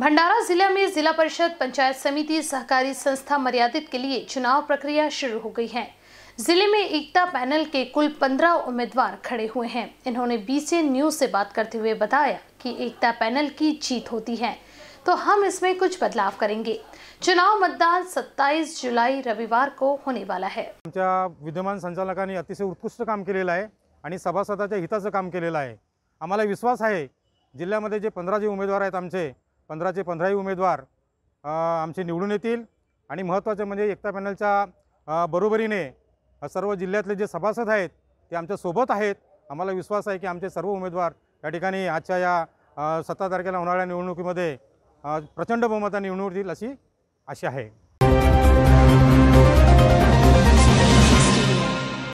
भंडारा जिले में जिला परिषद पंचायत समिति सहकारी संस्था मर्यादित के लिए चुनाव प्रक्रिया शुरू हो गई है जिले में एकता पैनल के कुल पंद्रह उम्मीदवार खड़े हुए हैं इन्होंने बीसीएन न्यूज से बात करते हुए बताया कि एकता पैनल की जीत होती है तो हम इसमें कुछ बदलाव करेंगे चुनाव मतदान 27 जुलाई रविवार को होने वाला है विद्यमान संचालक ने अतिशय उत्कृष्ट काम के लिए आणि हिताच काम के लिए आम्हाला विश्वास है जिल्ह्यामध्ये जे पंद्रह जे उम्मेदवार है पंधराचे पंधराही उमेदवार आमचे निवडून येतील आणि महत्त्वाचं म्हणजे एकता पॅनलच्या बरोबरीने सर्व जिल्ह्यातले जे सभासद आहेत ते आमच्यासोबत आहेत आम्हाला विश्वास आहे की आमचे सर्व उमेदवार या ठिकाणी आजच्या या सतरा तारखेला होणाऱ्या निवडणुकीमध्ये प्रचंड बहुमताने निवडून येतील अशी आशा आहे